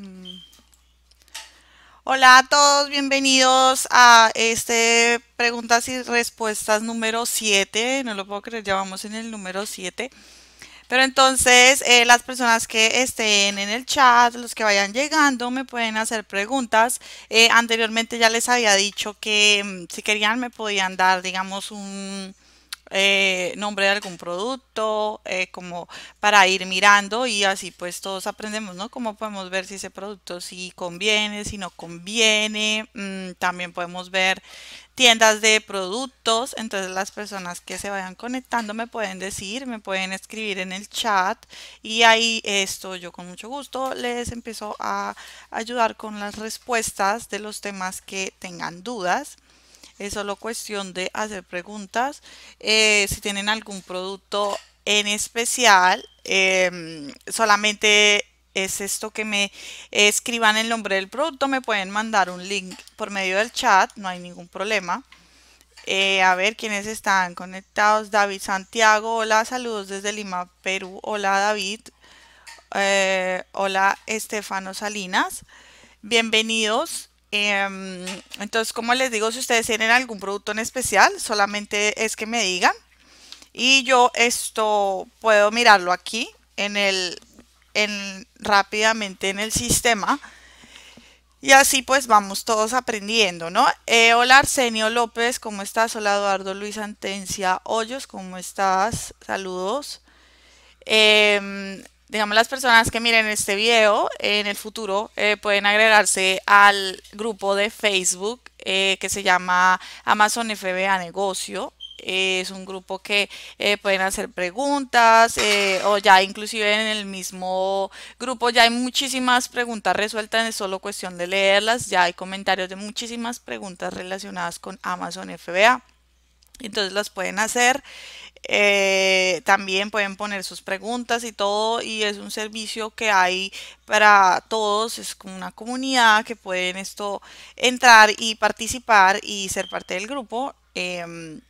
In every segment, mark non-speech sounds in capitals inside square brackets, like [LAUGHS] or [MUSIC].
Mm. Hola a todos, bienvenidos a este preguntas y respuestas número 7. No lo puedo creer, ya vamos en el número 7. Pero entonces eh, las personas que estén en el chat, los que vayan llegando, me pueden hacer preguntas. Eh, anteriormente ya les había dicho que mm, si querían me podían dar, digamos, un, eh, nombre de algún producto, eh, como para ir mirando y así pues todos aprendemos, ¿no? Cómo podemos ver si ese producto sí conviene, si no conviene. Mm, también podemos ver tiendas de productos, entonces las personas que se vayan conectando me pueden decir, me pueden escribir en el chat y ahí esto yo con mucho gusto les empiezo a ayudar con las respuestas de los temas que tengan dudas. Es solo cuestión de hacer preguntas. Eh, si tienen algún producto en especial, em, solamente es esto que me escriban el nombre del producto, me pueden mandar un link por medio del chat, no hay ningún problema. Eh, a ver quiénes están conectados. David Santiago, hola, saludos desde Lima, Perú. Hola David. Eh, hola Estefano Salinas. Bienvenidos. Em, entonces, como les digo, si ustedes tienen algún producto en especial, solamente es que me digan. Y yo esto puedo mirarlo aquí en el, rápidamente en el sistema. Y así pues vamos todos aprendiendo, ¿no? Eh, hola Arsenio López, ¿cómo estás? Hola Eduardo Luis Antencia Hoyos, ¿cómo estás? Saludos. Eh, digamos, las personas que miren este video en el futuro eh, pueden agregarse al grupo de Facebook eh, que se llama Amazon FBA Negocio. es un grupo que eh, pueden hacer preguntas o ya inclusive en el mismo grupo ya hay muchísimas preguntas resueltas, es solo cuestión de leerlas, ya hay comentarios de muchísimas preguntas relacionadas con Amazon FBA. Entonces las pueden hacer. Eh, también pueden poner sus preguntas y todo y es un servicio que hay para todos, es como una comunidad que pueden esto entrar y participar y ser parte del grupo. Em,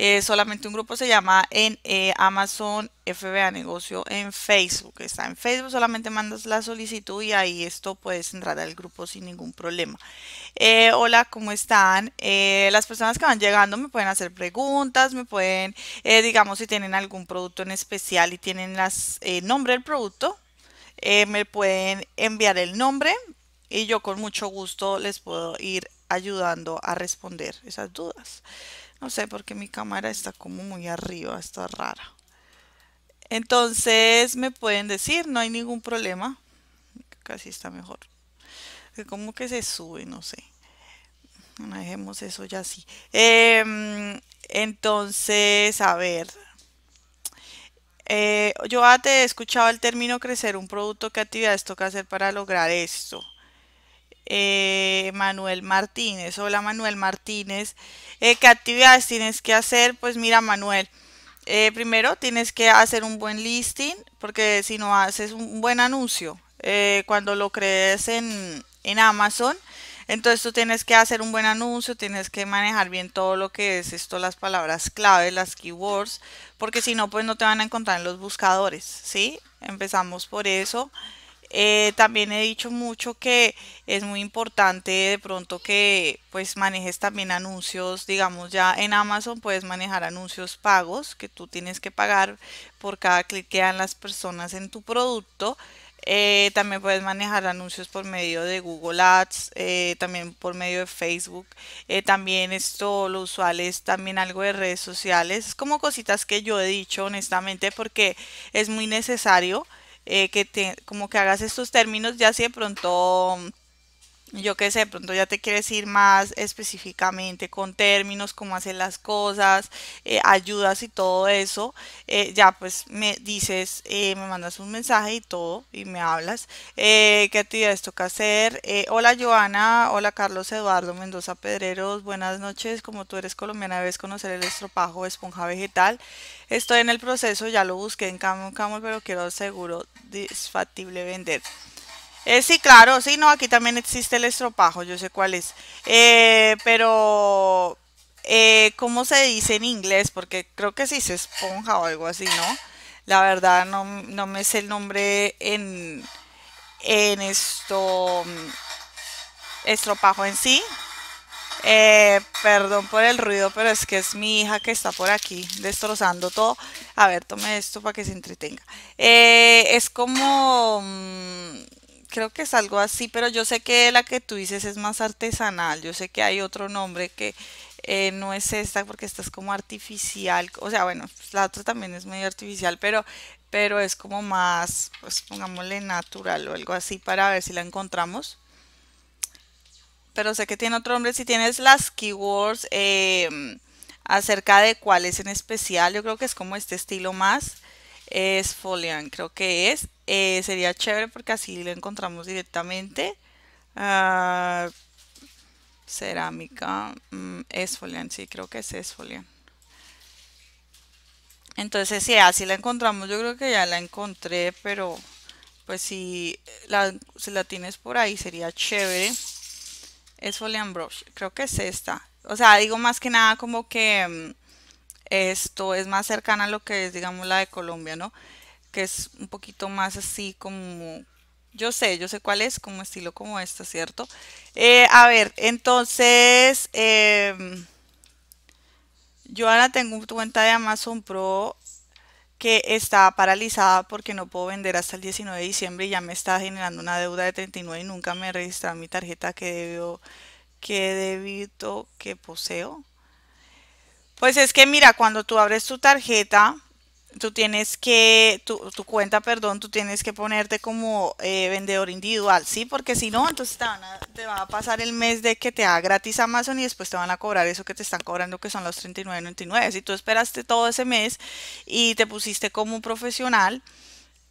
eh, solamente un grupo se llama en eh, Amazon FBA Negocio en Facebook. Está en Facebook, solamente mandas la solicitud y ahí esto puedes entrar al grupo sin ningún problema. Eh, hola, ¿cómo están? las personas que van llegando me pueden hacer preguntas, me pueden, digamos, si tienen algún producto en especial y tienen el nombre del producto, me pueden enviar el nombre y yo con mucho gusto les puedo ir ayudando a responder esas dudas. No sé porque mi cámara está como muy arriba, está rara. Entonces me pueden decir, no hay ningún problema. Casi está mejor. Como que se sube, no sé. dejemos eso ya así. Em, entonces, a ver. Eh, yo te he escuchado el término crecer un producto. ¿Qué actividades toca hacer para lograr esto? Eh, Manuel Martínez. Hola Manuel Martínez. Eh, ¿Qué actividades tienes que hacer? Pues mira Manuel, eh, primero tienes que hacer un buen listing porque si no haces un buen anuncio cuando lo crees en, Amazon, entonces tú tienes que hacer un buen anuncio, tienes que manejar bien todo lo que es esto, las palabras clave, las keywords, porque si no, pues no te van a encontrar en los buscadores, ¿sí? Empezamos por eso. Eh, también he dicho mucho que es muy importante de pronto que pues manejes también anuncios, digamos ya en Amazon puedes manejar anuncios pagos que tú tienes que pagar por cada clic que dan las personas en tu producto. Eh, también puedes manejar anuncios por medio de Google Ads, eh, también por medio de Facebook. también esto, lo usual es también algo de redes sociales. Es como cositas que yo he dicho honestamente porque es muy necesario eh, que como que hagas estos términos ya si de pronto yo qué sé, pronto ya te quieres ir más específicamente con términos, cómo hacer las cosas, eh, ayudas y todo eso, eh, ya pues me dices, eh, me mandas un mensaje y todo, y me hablas, qué actividades toca hacer. hola Joana, hola Carlos Eduardo Mendoza Pedreros, buenas noches, como tú eres colombiana debes conocer el estropajo de esponja vegetal. Estoy en el proceso, ya lo busqué en Camo Camo, pero quiero seguro, disfatible vender. Eh, sí, claro, sí, no, aquí también existe el estropajo, yo sé cuál es. Eh, pero, eh, ¿cómo se dice en inglés? Porque creo que sí se esponja o algo así, ¿no? La verdad, no, me sé el nombre en, esto, mm, estropajo en sí. perdón por el ruido, pero es que es mi hija que está por aquí destrozando todo. A ver, tome esto para que se entretenga. es como... Mm, creo que es algo así, pero yo sé que la que tú dices es más artesanal, yo sé que hay otro nombre que eh, no es esta porque esta es como artificial, o sea, bueno, pues la otra también es medio artificial, pero, pero es como más, pues pongámosle natural o algo así para ver si la encontramos. Pero sé que tiene otro nombre, si tienes las keywords eh, acerca de cuál es en especial, yo creo que es como este estilo más es Folian, creo que es. Eh, sería chévere porque así lo encontramos directamente. Ah, cerámica mm, Es Folian, sí, creo que es esfolian. Entonces, si sí, así la encontramos, yo creo que ya la encontré, pero pues si la, si la tienes por ahí sería chévere. Folian brush, creo que es esta. O sea, digo más que nada como que mm, esto es más cercana a lo que es, digamos, la de Colombia, ¿no? Que es un poquito más así como... Yo sé, yo sé cuál es, como estilo como esta, ¿cierto? Eh, a ver, entonces... Em, yo ahora tengo cuenta de Amazon Pro que está paralizada porque no puedo vender hasta el 19 de diciembre y ya me está generando una deuda de 39 y nunca me registrado mi tarjeta que debo, que debito que poseo. Pues es que mira, cuando tú abres tu tarjeta, tú tienes que, tu, cuenta, perdón, tú tienes que ponerte como eh, vendedor individual, ¿sí? Porque si no, entonces te, te va a pasar el mes de que te da gratis Amazon y después te van a cobrar eso que te están cobrando, que son los 39.99. Si tú esperaste todo ese mes y te pusiste como un profesional,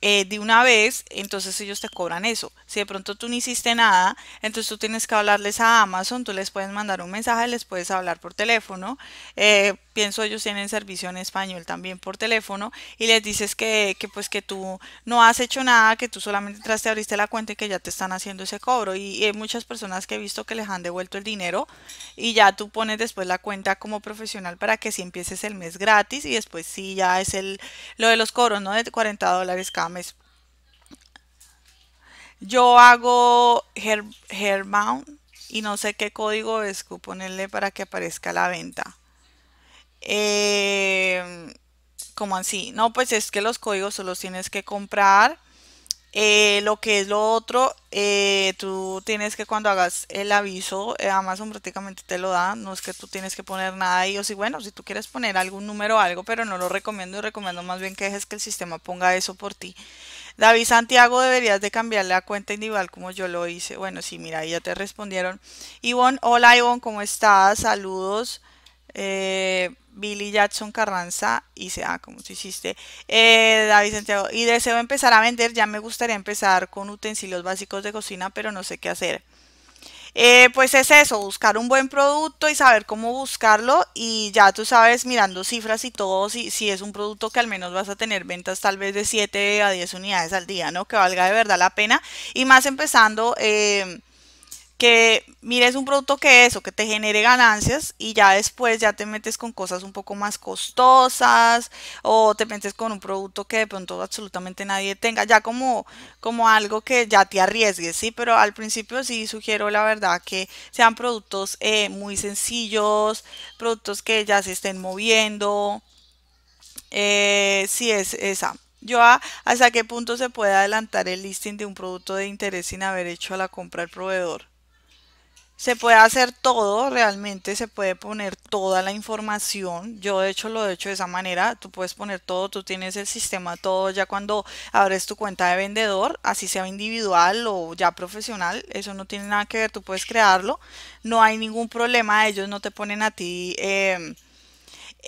eh, de una vez, entonces ellos te cobran eso. Si de pronto tú no hiciste nada, entonces tú tienes que hablarles a Amazon, tú les puedes mandar un mensaje, les puedes hablar por teléfono. Eh, pienso ellos tienen servicio en español también por teléfono y les dices que, que, pues que tú no has hecho nada, que tú solamente entraste, abriste la cuenta y que ya te están haciendo ese cobro. Y, hay muchas personas que he visto que les han devuelto el dinero y ya tú pones después la cuenta como profesional para que si empieces el mes gratis y después sí ya es el lo de los cobros, ¿no? De 40 dólares cada yo hago hermount y no sé qué código es ponerle para que aparezca la venta. Eh, como ¿Cómo así? No, pues es que los códigos solo tienes que comprar eh, lo que es lo otro, eh, tú tienes que cuando hagas el aviso, eh, Amazon prácticamente te lo da, no es que tú tienes que poner nada ahí, o si bueno, si tú quieres poner algún número o algo, pero no lo recomiendo y recomiendo más bien que dejes que el sistema ponga eso por ti. David Santiago, deberías de cambiar la cuenta individual como yo lo hice. Bueno, sí, mira, ya te respondieron. Ivonne, hola Ivonne, ¿cómo estás? Saludos. Eh, Billy Jackson Carranza y se ah, como si hiciste, eh, David Santiago, y deseo empezar a vender, ya me gustaría empezar con utensilios básicos de cocina, pero no sé qué hacer. Eh, pues es eso, buscar un buen producto y saber cómo buscarlo y ya tú sabes mirando cifras y todo, si, si es un producto que al menos vas a tener ventas tal vez de 7 a 10 unidades al día, ¿no? Que valga de verdad la pena y más empezando... Eh, que mires un producto que eso, que te genere ganancias y ya después ya te metes con cosas un poco más costosas o te metes con un producto que de pronto absolutamente nadie tenga, ya como, como algo que ya te arriesgues, ¿sí? Pero al principio sí sugiero la verdad que sean productos eh, muy sencillos, productos que ya se estén moviendo. Eh, sí, es esa. Yo ah, hasta qué punto se puede adelantar el listing de un producto de interés sin haber hecho la compra el proveedor. Se puede hacer todo, realmente se puede poner toda la información. Yo de hecho lo he hecho de esa manera. Tú puedes poner todo, tú tienes el sistema todo ya cuando abres tu cuenta de vendedor, así sea individual o ya profesional, eso no tiene nada que ver, tú puedes crearlo. No hay ningún problema, ellos no te ponen a ti... Eh,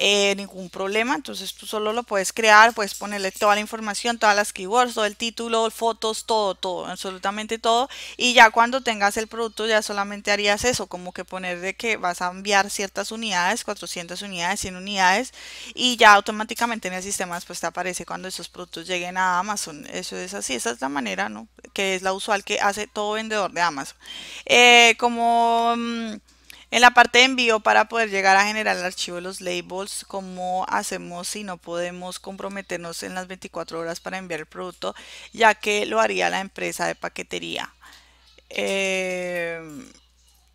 eh, ningún problema. Entonces tú solo lo puedes crear, puedes ponerle toda la información, todas las keywords, todo el título, fotos, todo, todo, absolutamente todo. Y ya cuando tengas el producto ya solamente harías eso, como que poner de que vas a enviar ciertas unidades, 400 unidades, 100 unidades, y ya automáticamente en el sistema pues te aparece cuando esos productos lleguen a Amazon. Eso es así, esa es la manera, ¿no? Que es la usual que hace todo vendedor de Amazon. Eh, como... Mm, en la parte de envío para poder llegar a generar el archivo de los labels, ¿cómo hacemos si no podemos comprometernos en las 24 horas para enviar el producto? Ya que lo haría la empresa de paquetería. Eh,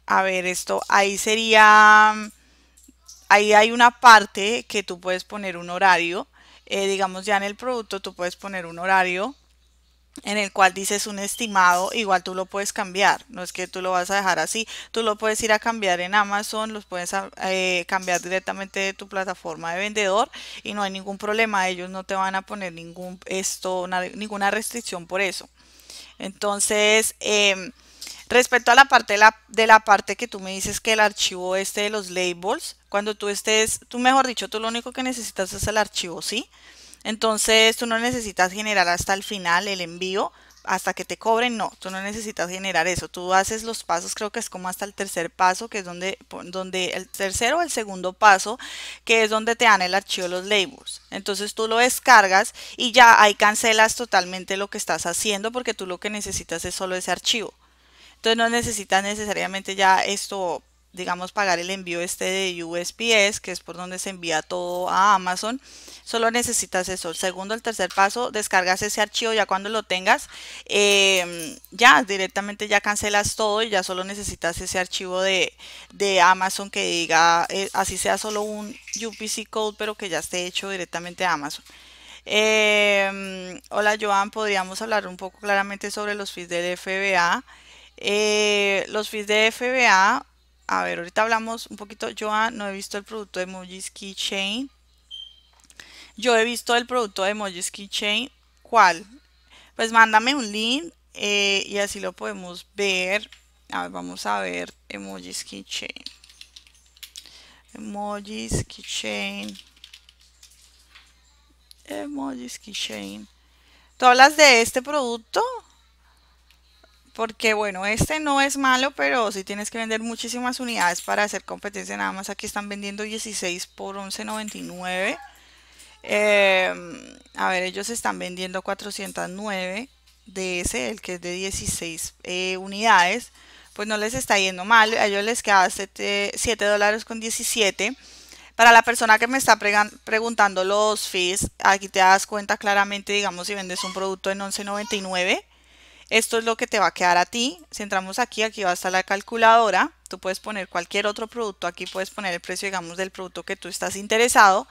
a ver, esto ahí sería... Ahí hay una parte que tú puedes poner un horario. Eh, digamos ya en el producto tú puedes poner un horario en el cual dices un estimado, igual tú lo puedes cambiar, no es que tú lo vas a dejar así, tú lo puedes ir a cambiar en Amazon, los puedes ah, eh, cambiar directamente de tu plataforma de vendedor y no hay ningún problema, ellos no te van a poner ningún esto, ninguna restricción por eso. Entonces, em, Respecto a la parte de la, parte que tú me dices que el archivo este de los labels, cuando tú estés, tú mejor dicho, tú lo único que necesitas es el archivo, ¿sí? sí entonces tú no necesitas generar hasta el final el envío, hasta que te cobren, no, tú no necesitas generar eso, tú haces los pasos, creo que es como hasta el tercer paso, que es donde, donde el tercero o el segundo paso, que es donde te dan el archivo de los labels. Entonces tú lo descargas y ya ahí cancelas totalmente lo que estás haciendo porque tú lo que necesitas es solo ese archivo. Entonces no necesitas necesariamente ya esto digamos, pagar el envío este de USPS, que es por donde se envía todo a Amazon. Solo necesitas eso. segundo, el tercer paso, descargas ese archivo ya cuando lo tengas. Em, ya, directamente ya cancelas todo y ya solo necesitas ese archivo de, Amazon que diga, eh, así sea solo un UPC code, pero que ya esté hecho directamente a Amazon. Em, hola Joan, podríamos hablar un poco claramente sobre los fees del FBA. Eh, los fees de FBA a ver, ahorita hablamos un poquito. Yo no he visto el producto de Emojis Keychain. Yo he visto el producto de Emojis Keychain. ¿Cuál? Pues mándame un link eh, y así lo podemos ver. A ver, vamos a ver Emojis Keychain. Emojis Keychain. Emojis Keychain. ¿Tú hablas de este producto? porque bueno, este no es malo, pero si tienes que vender muchísimas unidades para hacer competencia, nada más aquí están vendiendo 16 por 11.99. Em, a ver, ellos están vendiendo 409 de ese, el que es de 16 eh, unidades, pues no les está yendo mal, a ellos les queda 7, 7 dólares con 17. Para la persona que me está preguntando los fees, aquí te das cuenta claramente, digamos, si vendes un producto en 11.99 esto es lo que te va a quedar a ti. Si entramos aquí, aquí va a estar la calculadora. Tú puedes poner cualquier otro producto. Aquí puedes poner el precio, digamos, del producto que tú estás interesado.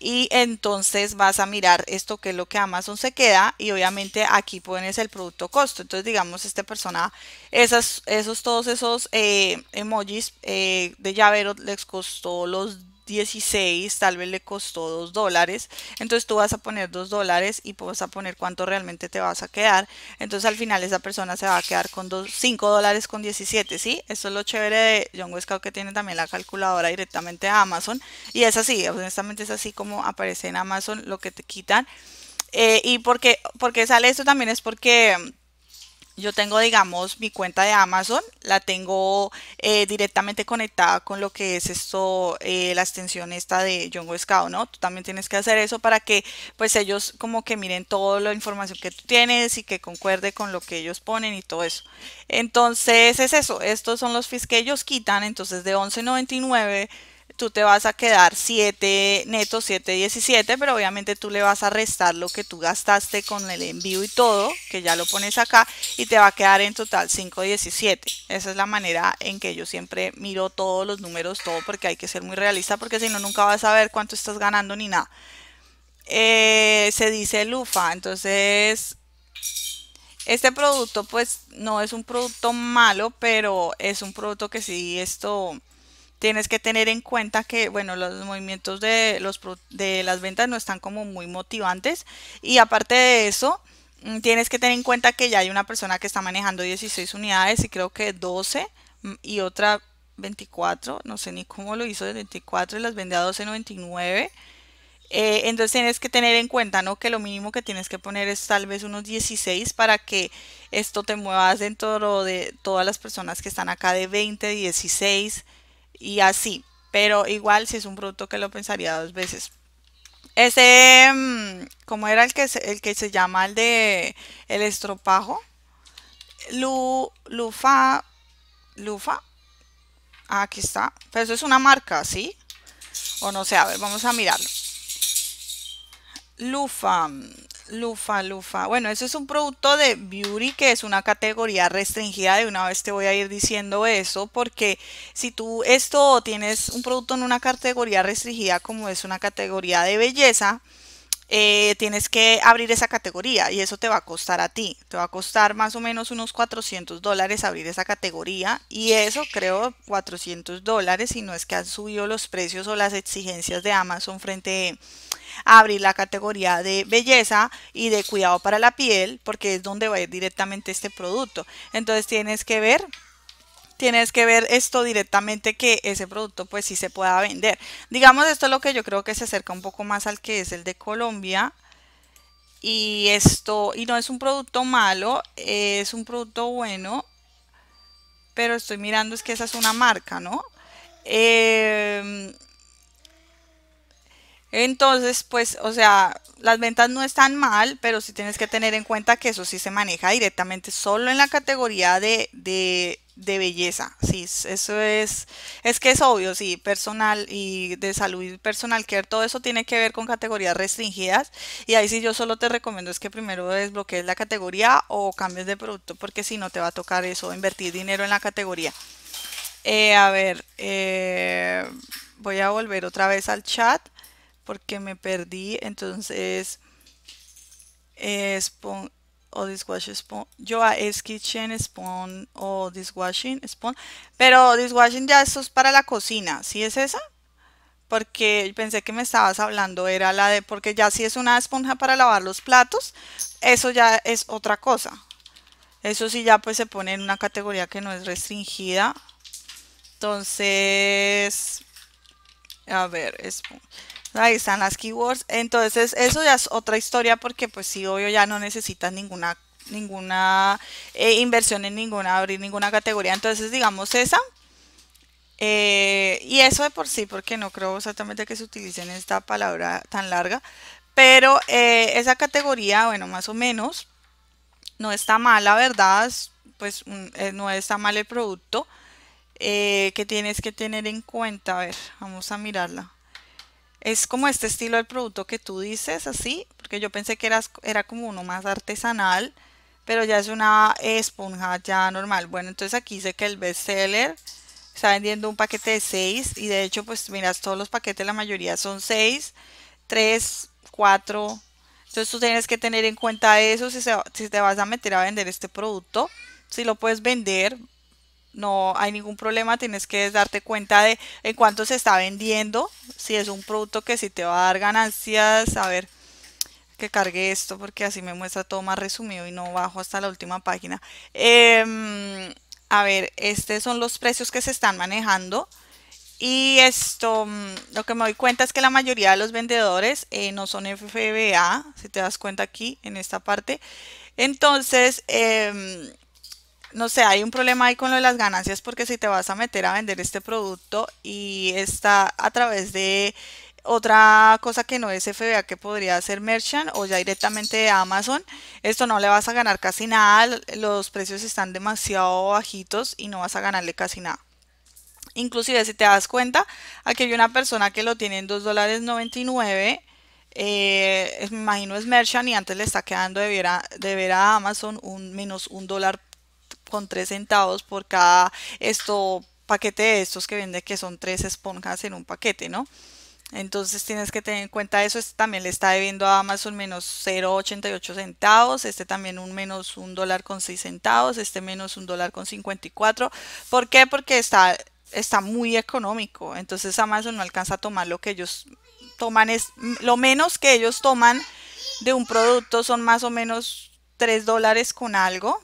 Y entonces vas a mirar esto que es lo que Amazon se queda. Y obviamente aquí pones el producto costo. Entonces, digamos, esta persona, esos, todos esos eh, emojis eh, de llavero les costó los 16 tal vez le costó 2 dólares entonces tú vas a poner 2 dólares y pues vas a poner cuánto realmente te vas a quedar entonces al final esa persona se va a quedar con 5 dólares con 17 ¿sí? esto es lo chévere de John Westcott que tiene también la calculadora directamente a Amazon y es así honestamente es así como aparece en Amazon lo que te quitan eh, y porque, porque sale esto también es porque yo tengo, digamos, mi cuenta de Amazon, la tengo eh, directamente conectada con lo que es esto, eh, la extensión esta de John Scout, ¿no? Tú también tienes que hacer eso para que, pues, ellos como que miren toda la información que tú tienes y que concuerde con lo que ellos ponen y todo eso. Entonces, es eso. Estos son los fees que ellos quitan. Entonces, de 11.99 tú te vas a quedar 7 netos, 7.17, pero obviamente tú le vas a restar lo que tú gastaste con el envío y todo, que ya lo pones acá, y te va a quedar en total 5.17. Esa es la manera en que yo siempre miro todos los números, todo, porque hay que ser muy realista, porque si no, nunca vas a ver cuánto estás ganando ni nada. Eh, se dice lufa, entonces este producto pues no es un producto malo, pero es un producto que sí esto tienes que tener en cuenta que, bueno, los movimientos de, los, de las ventas no están como muy motivantes. Y aparte de eso, mm, tienes que tener en cuenta que ya hay una persona que está manejando 16 unidades y creo que 12 mm, y otra 24, no sé ni cómo lo hizo de 24 y las vende a 12.99. Eh, entonces tienes que tener en cuenta, ¿no? Que lo mínimo que tienes que poner es tal vez unos 16 para que esto te muevas dentro de todas las personas que están acá de 20, 16, y así. Pero igual si es un producto que lo pensaría dos veces. Ese, mm, ¿cómo era el que se, el que se llama el de el estropajo? lufa, lufa. Ah, aquí está. Pero eso es una marca, ¿sí? O no sé, a ver, vamos a mirarlo. Lufa, mm, Lufa, lufa. Bueno, eso es un producto de beauty que es una categoría restringida. De una vez te voy a ir diciendo eso, porque si tú esto tienes un producto en una categoría restringida como es una categoría de belleza, eh, tienes que abrir esa categoría y eso te va a costar a ti. Te va a costar más o menos unos 400 dólares abrir esa categoría y eso creo 400 dólares si no es que han subido los precios o las exigencias de Amazon frente a abrir la categoría de belleza y de cuidado para la piel porque es donde va a ir directamente este producto. Entonces tienes que ver tienes que ver esto directamente que ese producto pues sí se pueda vender. Digamos, esto es lo que yo creo que se acerca un poco más al que es el de Colombia. Y esto, y no es un producto malo, es un producto bueno, pero estoy mirando es que esa es una marca, ¿no? Eh, entonces, pues, o sea, las ventas no están mal, pero sí tienes que tener en cuenta que eso sí se maneja directamente solo en la categoría de, belleza. Sí, eso es, es que es obvio, sí, personal y de salud personal que todo eso tiene que ver con categorías restringidas. Y ahí sí yo solo te recomiendo es que primero desbloquees la categoría o cambies de producto, porque si no te va a tocar eso, invertir dinero en la categoría. Eh, a ver, eh, voy a volver otra vez al chat porque me perdí. Entonces, eh, o Dishwashing spawn. Yo a es kitchen spawn o dishwashing spawn. Pero dishwashing ya eso es para la cocina. ¿Sí es esa? Porque pensé que me estabas hablando, era la de, porque ya si es una esponja para lavar los platos, eso ya es otra cosa. Eso sí ya pues se pone en una categoría que no es restringida. Entonces, a ver, esponja. Ahí están las keywords. Entonces, eso ya es otra historia porque pues sí, obvio, ya no necesitas ninguna ninguna eh, inversión en ninguna, abrir ninguna categoría. Entonces, digamos esa. Eh, y eso de por sí, porque no creo exactamente que se utilicen esta palabra tan larga. Pero eh, esa categoría, bueno, más o menos, no está mal, la verdad, pues no está mal el producto. que tienes que tener en cuenta, a ver, vamos a mirarla es como este estilo del producto que tú dices, así, porque yo pensé que era, era como uno más artesanal, pero ya es una esponja ya normal. Bueno, entonces aquí sé que el bestseller está vendiendo un paquete de 6 y de hecho, pues miras, todos los paquetes, la mayoría son 6, 3, 4. Entonces tú tienes que tener en cuenta eso si, si te vas a meter a vender este producto. Si lo puedes vender, no hay ningún problema, tienes que darte cuenta de en cuánto se está vendiendo, si es un producto que sí te va a dar ganancias, a ver que cargue esto porque así me muestra todo más resumido y no bajo hasta la última página. Em, a ver, estos son los precios que se están manejando. Y esto, mm, lo que me doy cuenta es que la mayoría de los vendedores eh, no son FBA, si te das cuenta aquí en esta parte. Entonces, em, no sé, hay un problema ahí con lo de las ganancias porque si te vas a meter a vender este producto y está a través de otra cosa que no es FBA que podría ser Merchant o ya directamente de Amazon, esto no le vas a ganar casi nada, los precios están demasiado bajitos y no vas a ganarle casi nada. Inclusive si te das cuenta, aquí hay una persona que lo tiene en $2.99, dólares eh, me imagino es Merchant y antes le está quedando de ver a, de ver a Amazon un menos un dólar con 3 centavos por cada esto, paquete de estos que vende, que son tres esponjas en un paquete, ¿no? Entonces tienes que tener en cuenta eso. Este también le está debiendo a Amazon menos 0,88 centavos. Este también un menos un dólar con seis centavos. Este menos un dólar con 54. ¿Por qué? Porque está, está muy económico. Entonces Amazon no alcanza a tomar lo que ellos toman. Es, lo menos que ellos toman de un producto son más o menos 3 dólares con algo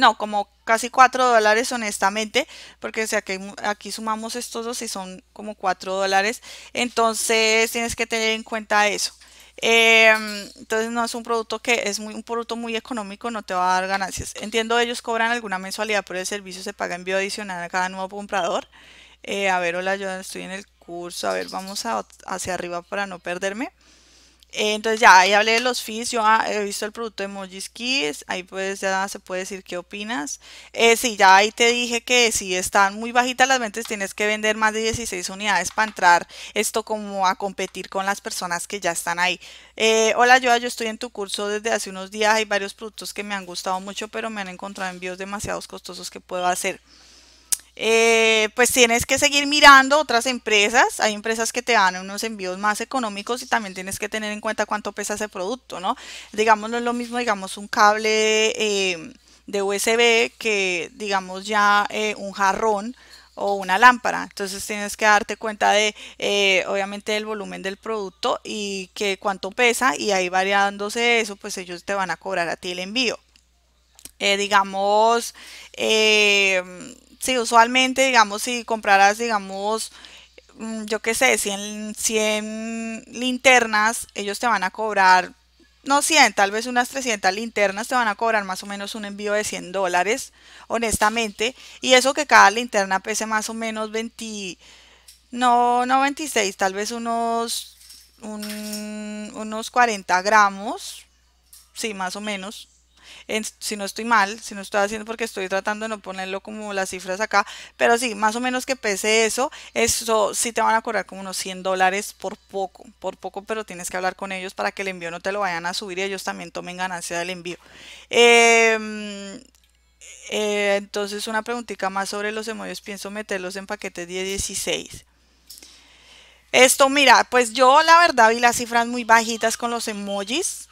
no, como casi 4 dólares honestamente, porque o sea, que aquí sumamos estos dos y son como 4 dólares, entonces tienes que tener en cuenta eso. Em, entonces no es un producto que es muy, un producto muy económico, no te va a dar ganancias. Entiendo ellos cobran alguna mensualidad por el servicio, se paga envío adicional a cada nuevo comprador. Eh, a ver, hola, yo estoy en el curso, a ver, vamos hacia arriba para no perderme. Eh, entonces ya ahí hablé de los fees, yo ah, he visto el producto de Mojis Kiss, ahí pues ya se puede decir qué opinas. Eh, sí, ya ahí te dije que si están muy bajitas las ventas tienes que vender más de 16 unidades para entrar esto como a competir con las personas que ya están ahí. Eh, hola Joa, yo estoy en tu curso desde hace unos días, hay varios productos que me han gustado mucho pero me han encontrado envíos demasiados costosos que puedo hacer. Eh, pues tienes que seguir mirando otras empresas. Hay empresas que te dan unos envíos más económicos y también tienes que tener en cuenta cuánto pesa ese producto, ¿no? Digamos, no es lo mismo, digamos, un cable eh, de USB que, digamos, ya eh, un jarrón o una lámpara. Entonces tienes que darte cuenta de, obviamente, el volumen del producto y que cuánto pesa y ahí variándose eso, pues ellos te van a cobrar a ti el envío. digamos, eh, Sí, usualmente, digamos, si compraras, digamos, mm, yo qué sé, 100, 100 linternas, ellos te van a cobrar, no 100, tal vez unas 300 linternas te van a cobrar más o menos un envío de 100 dólares, honestamente. Y eso que cada linterna pese más o menos 20, no, no 26, tal vez unos, unos 40 gramos, sí, más o menos si no estoy mal, si no estoy haciendo porque estoy tratando de no ponerlo como las cifras acá, pero sí, más o menos que pese eso, eso sí te van a cobrar como unos 100 dólares por poco, por poco, pero tienes que hablar con ellos para que el envío no te lo vayan a subir y ellos también tomen ganancia del envío. Em, eh, entonces, una preguntita más sobre los emojis. Pienso meterlos en paquetes 10-16. Esto, mira, pues yo la verdad vi las cifras muy bajitas con los emojis.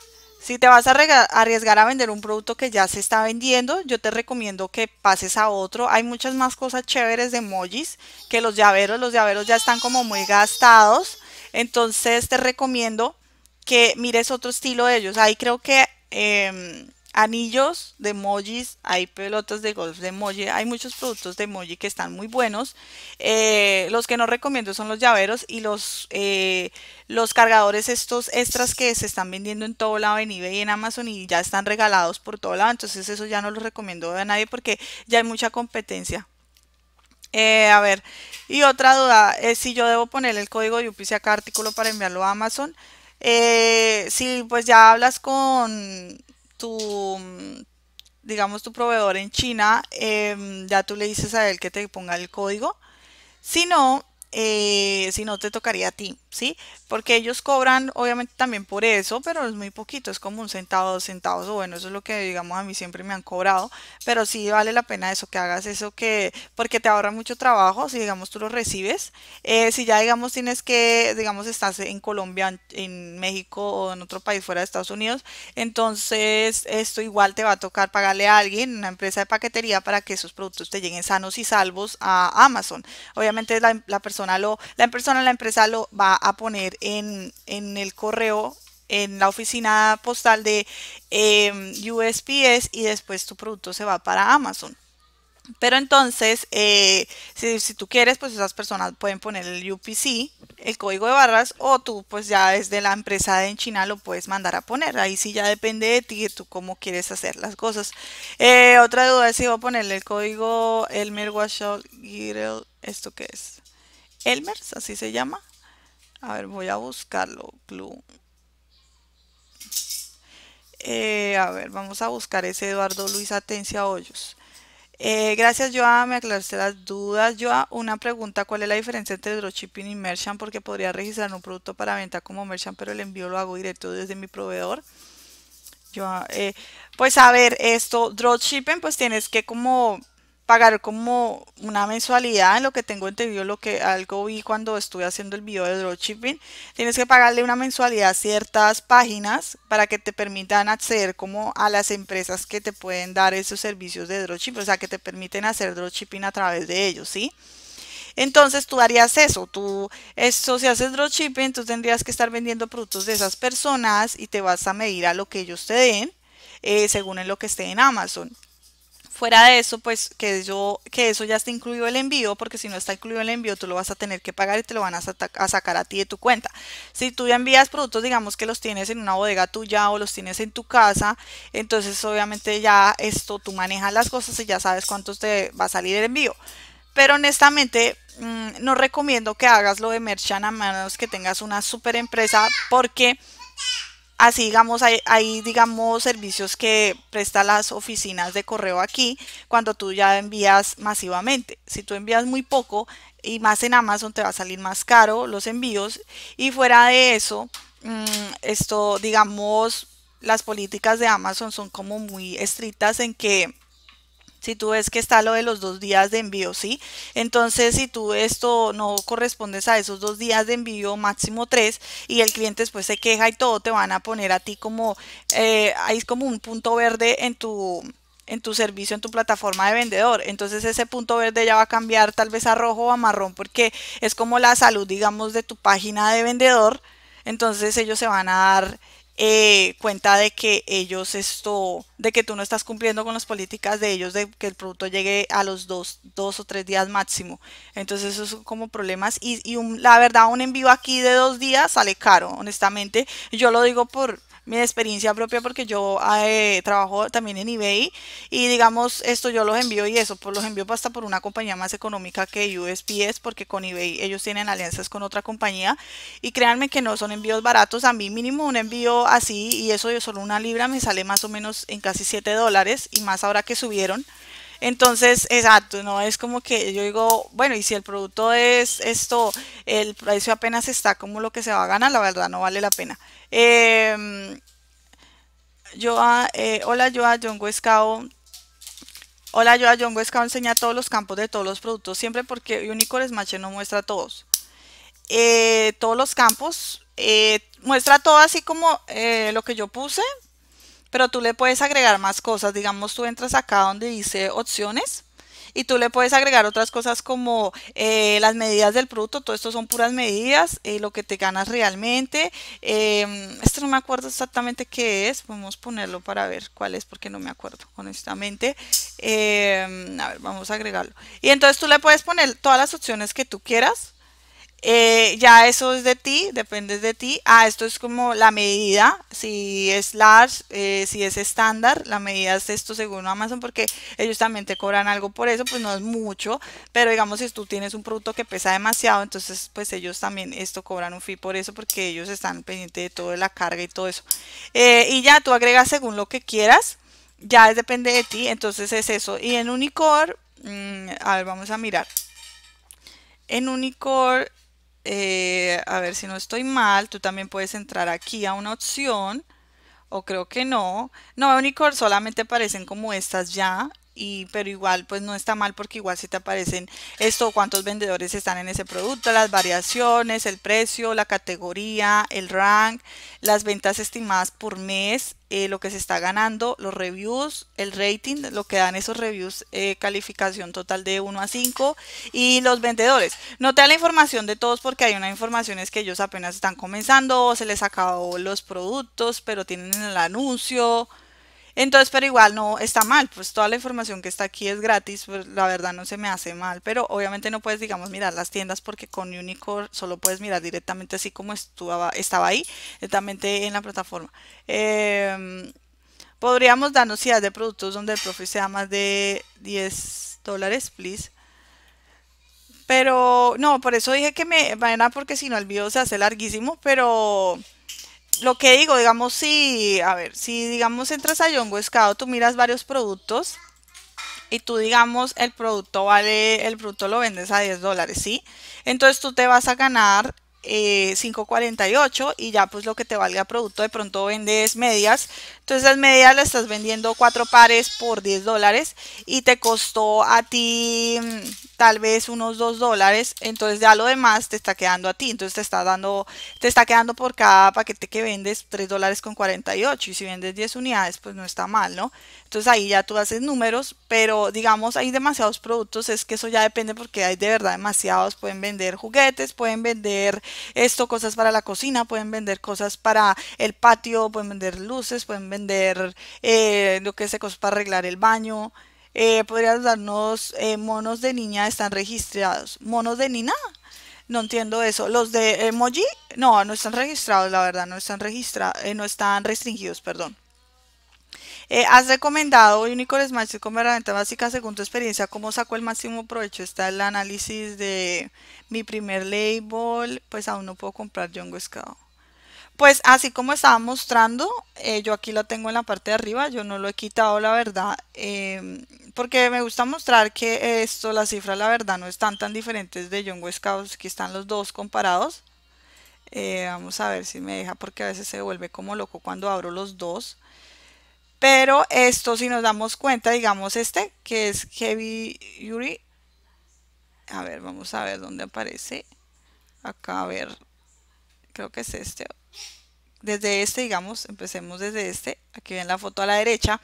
Si te vas a arriesgar a vender un producto que ya se está vendiendo, yo te recomiendo que pases a otro. Hay muchas más cosas chéveres de emojis que los llaveros. Los llaveros ya están como muy gastados. Entonces te recomiendo que mires otro estilo de ellos. Ahí creo que em, anillos de emojis, hay pelotas de golf de emoji, hay muchos productos de emoji que están muy buenos. Eh, los que no recomiendo son los llaveros y los, eh, los cargadores estos extras que se están vendiendo en todo lado en eBay y en Amazon y ya están regalados por todo lado. Entonces eso ya no los recomiendo a nadie porque ya hay mucha competencia. Eh, a ver, y otra duda es si yo debo poner el código de UPC a cada artículo para enviarlo a Amazon. si pues ya hablas con tu, mm, digamos, tu proveedor en China, em, ya tú le dices a él que te ponga el código. Si no, eh, si no, te tocaría a ti. ¿sí? Porque ellos cobran, obviamente, también por eso, pero es muy poquito, es como un centavo, dos centavos, o bueno, eso es lo que, digamos, a mí siempre me han cobrado, pero sí vale la pena eso, que hagas eso, que porque te ahorra mucho trabajo, si, digamos, tú lo recibes. Eh, si ya, digamos, tienes que, digamos, estás en Colombia, en, México o en otro país fuera de Estados Unidos, entonces esto igual te va a tocar pagarle a alguien, una empresa de paquetería, para que esos productos te lleguen sanos y salvos a Amazon. Obviamente la, persona lo, la persona, la empresa lo va a poner en, el correo en la oficina postal de em, USPS y después tu producto se va para Amazon. Pero entonces, eh, si, tú quieres, pues esas personas pueden poner el UPC, el código de barras, o tú pues ya desde la empresa en China lo puedes mandar a poner. Ahí sí ya depende de ti, tú cómo quieres hacer las cosas. Eh, otra duda es si voy a ponerle el código Elmer Washall ¿esto qué es? Elmer, así se llama. A ver, voy a buscarlo. Eh, a ver, vamos a buscar ese Eduardo Luis Atencia Hoyos. Eh, gracias, Joa, me aclaraste las dudas. Joa, una pregunta, ¿cuál es la diferencia entre dropshipping y merchant? Porque podría registrar un producto para venta como merchant, pero el envío lo hago directo desde mi proveedor. Joa, eh, pues a ver, esto, dropshipping, pues tienes que como pagar como una mensualidad, en lo que tengo entendido, lo que algo vi cuando estuve haciendo el video de dropshipping, tienes que pagarle una mensualidad a ciertas páginas para que te permitan acceder como a las empresas que te pueden dar esos servicios de dropshipping, o sea, que te permiten hacer dropshipping a través de ellos, ¿sí? Entonces tú harías eso, tú, eso, si haces dropshipping, tú tendrías que estar vendiendo productos de esas personas y te vas a medir a lo que ellos te den, eh, según en lo que esté en Amazon fuera de eso, pues que yo que eso ya está incluido el envío, porque si no está incluido el envío, tú lo vas a tener que pagar y te lo van a, sacar a ti de tu cuenta. Si tú ya envías productos, digamos que los tienes en una bodega tuya o los tienes en tu casa, entonces obviamente ya esto tú manejas las cosas y ya sabes cuánto te va a salir el envío. Pero honestamente, mm, no recomiendo que hagas lo de Merchan a menos que tengas una super empresa, porque Así, digamos, hay, digamos, servicios que presta las oficinas de correo aquí cuando tú ya envías masivamente. Si tú envías muy poco y más en Amazon te va a salir más caro los envíos. Y fuera de eso, mm, esto, digamos, las políticas de Amazon son como muy estrictas en que si tú ves que está lo de los dos días de envío, ¿sí? Entonces, si tú esto no correspondes a esos dos días de envío, máximo tres, y el cliente después se queja y todo, te van a poner a ti como, eh, ahí es como un punto verde en tu en tu servicio, en tu plataforma de vendedor. Entonces ese punto verde ya va a cambiar tal vez a rojo o a marrón porque es como la salud, digamos, de tu página de vendedor. Entonces ellos se van a dar eh, cuenta de que ellos esto, de que tú no estás cumpliendo con las políticas de ellos, de que el producto llegue a los dos, dos o tres días máximo. Entonces esos son como problemas y, y la verdad un envío aquí de dos días sale caro, honestamente. Yo lo digo por, mi experiencia propia porque yo eh, trabajo también en eBay y digamos esto yo los envío y eso, por pues, los envío hasta por una compañía más económica que USPS porque con eBay ellos tienen alianzas con otra compañía y créanme que no son envíos baratos, a mí mínimo un envío así y eso yo solo una libra me sale más o menos en casi 7 dólares y más ahora que subieron. Entonces, exacto, no es como que yo digo, bueno, y si el producto es esto, el precio apenas está como lo que se va a ganar, la verdad no vale la pena. yo em, a, eh, hola, yo a John Wescao. Hola, yo a John Wescao enseña todos los campos de todos los productos, siempre porque Unicorn Smash no muestra todos. Eh, todos los campos, eh, muestra todo así como lo que yo puse, pero tú le puedes agregar más cosas. Digamos, tú entras acá donde dice opciones y tú le puedes agregar otras cosas como eh, las medidas del producto, todo esto son puras medidas, y eh, lo que te ganas realmente. Em, esto no me acuerdo exactamente qué es, podemos ponerlo para ver cuál es, porque no me acuerdo, honestamente. Em, a ver, vamos a agregarlo. Y entonces tú le puedes poner todas las opciones que tú quieras eh, ya eso es de ti, depende de ti. Ah, esto es como la medida, si es large, eh, si es estándar, la medida es esto según Amazon, porque ellos también te cobran algo por eso, pues no es mucho, pero digamos si tú tienes un producto que pesa demasiado, entonces pues ellos también esto cobran un fee por eso, porque ellos están pendientes de toda la carga y todo eso. Eh, y ya tú agregas según lo que quieras, ya es, depende de ti, entonces es eso. Y en Unicor mm, a ver, vamos a mirar. En Unicore eh, a ver si no estoy mal, tú también puedes entrar aquí a una opción, o creo que no. No, Unicorn solamente aparecen como estas ya, y pero igual pues no está mal porque igual si te aparecen esto, cuántos vendedores están en ese producto, las variaciones, el precio, la categoría, el rank, las ventas estimadas por mes, eh, lo que se está ganando, los reviews, el rating, lo que dan esos reviews, eh, calificación total de 1 a 5 y los vendedores. No te da la información de todos porque hay una información es que ellos apenas están comenzando, o se les acabó los productos, pero tienen el anuncio. Entonces, pero igual no está mal, pues toda la información que está aquí es gratis, pues la verdad no se me hace mal, pero obviamente no puedes, digamos, mirar las tiendas porque con Unicore solo puedes mirar directamente así como estaba, estaba ahí, directamente en la plataforma. Em, podríamos darnos ideas de productos donde el profit sea más de 10 dólares, please. Pero no, por eso dije que me vayan porque si no el video se hace larguísimo, pero lo que digo, digamos, si, a ver, si digamos entras a Yongo Escado, tú miras varios productos y tú digamos el producto vale, el producto lo vendes a 10 dólares, ¿sí? Entonces tú te vas a ganar 5.48 eh, y ya pues lo que te valga producto de pronto vendes medias entonces las medias las estás vendiendo cuatro pares por 10 dólares y te costó a ti mm, tal vez unos 2 dólares. Entonces ya lo demás te está quedando a ti. Entonces te está dando, te está quedando por cada paquete que vendes 3 dólares con 48. Y si vendes 10 unidades, pues no está mal, ¿no? Entonces ahí ya tú haces números, pero digamos hay demasiados productos, es que eso ya depende porque hay de verdad demasiados. Pueden vender juguetes, pueden vender esto, cosas para la cocina, pueden vender cosas para el patio, pueden vender luces, pueden vender vender eh, lo que se cosa para arreglar el baño. Eh, podrías darnos eh, monos de niña están registrados. ¿Monos de niña? No entiendo eso. ¿Los de emoji? No, no están registrados, la verdad, no están registrados, no están restringidos, perdón. has recomendado Unicol Smash como herramienta básica según tu experiencia. como sacó el máximo provecho? Está el análisis de mi primer label. Pues aún no puedo comprar young Escado. Pues así como estaba mostrando, eh, yo aquí la tengo en la parte de arriba, yo no lo he quitado la verdad, em, porque me gusta mostrar que esto, la cifra la verdad no están tan diferentes de Young Scouts, aquí están los dos comparados. Eh, vamos a ver si me deja porque a veces se vuelve como loco cuando abro los dos. Pero esto si nos damos cuenta, digamos este, que es Heavy Yuri. A ver, vamos a ver dónde aparece. Acá, a ver, Creo que es este desde este, digamos, empecemos desde este, aquí ven la foto a la derecha.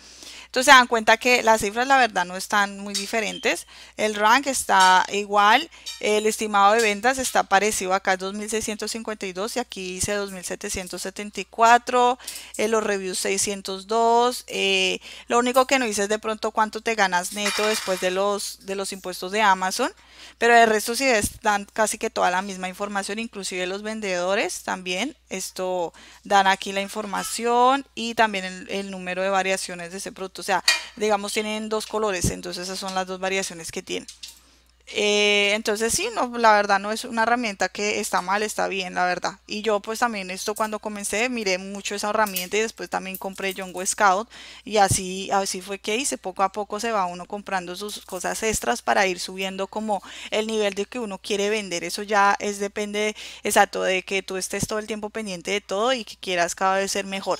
Entonces se dan cuenta que las cifras la verdad no están muy diferentes. El rank está igual, el estimado de ventas está parecido, acá es 2652 y aquí dice 2774, eh, los reviews 602. Eh, lo único que no dice es de pronto cuánto te ganas neto después de los, de los impuestos de Amazon, pero el resto sí están casi que toda la misma información, inclusive los vendedores también esto dan aquí la información y también el, número de variaciones de ese producto. O sea, digamos tienen dos colores, entonces esas son las dos variaciones que tienen. Eh, entonces sí, no, la verdad no es una herramienta que está mal, está bien, la verdad. Y yo pues también esto cuando comencé miré mucho esa herramienta y después también compré Jungle Scout y así, así fue que hice. Poco a poco se va uno comprando sus cosas extras para ir subiendo como el nivel de que uno quiere vender. Eso ya es depende exacto de que tú estés todo el tiempo pendiente de todo y que quieras cada vez ser mejor.